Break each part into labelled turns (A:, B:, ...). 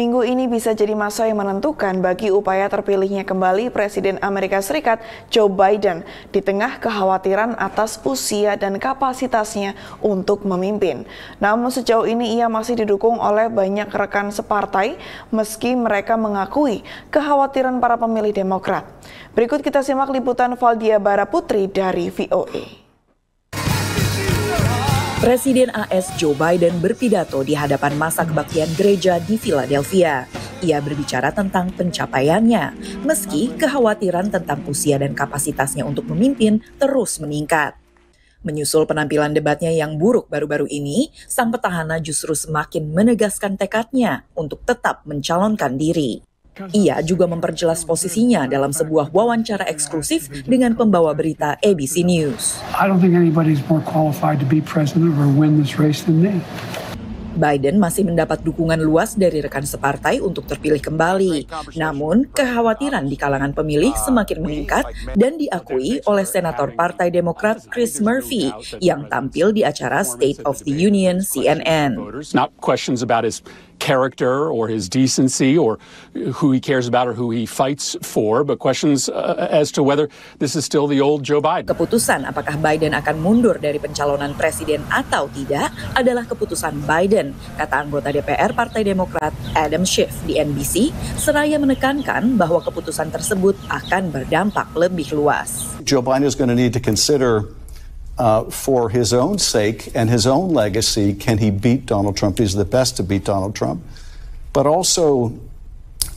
A: Minggu ini bisa jadi masa yang menentukan bagi upaya terpilihnya kembali Presiden Amerika Serikat Joe Biden di tengah kekhawatiran atas usia dan kapasitasnya untuk memimpin. Namun sejauh ini ia masih didukung oleh banyak rekan separtai meski mereka mengakui kekhawatiran para pemilih Demokrat. Berikut kita simak liputan Valdia Bara Putri dari VOA. E.
B: Presiden AS Joe Biden berpidato di hadapan masa kebaktian gereja di Philadelphia. Ia berbicara tentang pencapaiannya, meski kekhawatiran tentang usia dan kapasitasnya untuk memimpin terus meningkat. Menyusul penampilan debatnya yang buruk baru-baru ini, sang petahana justru semakin menegaskan tekadnya untuk tetap mencalonkan diri. Ia juga memperjelas posisinya dalam sebuah wawancara eksklusif dengan pembawa berita ABC News. Biden masih mendapat dukungan luas dari rekan separtai untuk terpilih kembali. Namun, kekhawatiran di kalangan pemilih semakin meningkat dan diakui oleh Senator Partai Demokrat Chris Murphy yang tampil di acara State of the Union CNN character or his decency or who he cares about or who he fights for, but questions uh, as to whether this is still the old Joe Biden. Keputusan apakah Biden akan mundur dari pencalonan presiden atau tidak adalah keputusan Biden, kata anggota DPR Partai Demokrat Adam Schiff di NBC, seraya menekankan bahwa keputusan tersebut akan berdampak lebih luas.
C: Joe Biden is going to need to consider Uh, for his own sake and his own legacy, can he beat Donald Trump? He's the best to beat Donald Trump. But also,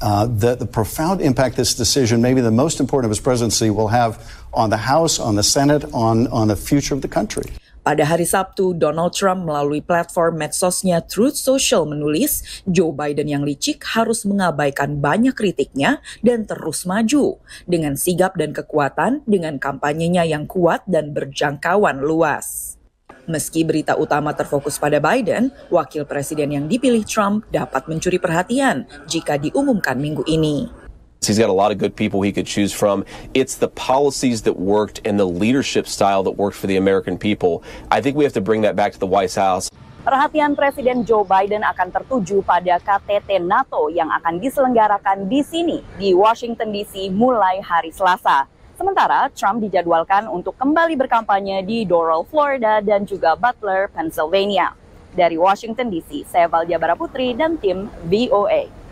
C: uh, the, the, profound impact this decision, maybe the most important of his presidency, will have on the House, on the Senate, on, on the future of the country.
B: Pada hari Sabtu, Donald Trump melalui platform medsosnya Truth Social menulis, Joe Biden yang licik harus mengabaikan banyak kritiknya dan terus maju. Dengan sigap dan kekuatan, dengan kampanyenya yang kuat dan berjangkauan luas. Meski berita utama terfokus pada Biden, wakil presiden yang dipilih Trump dapat mencuri perhatian jika diumumkan minggu ini.
C: He's got a lot of good people he could choose from. It's the policies that worked and the leadership style that worked for the American people. I think we have to bring that back to the White House.
B: Perhatian Presiden Joe Biden akan tertuju pada KTT NATO yang akan diselenggarakan di sini, di Washington DC mulai hari Selasa. Sementara Trump dijadwalkan untuk kembali berkampanye di Doral, Florida dan juga Butler,
C: Pennsylvania. Dari Washington DC, saya Valdia Putri dan tim VOA.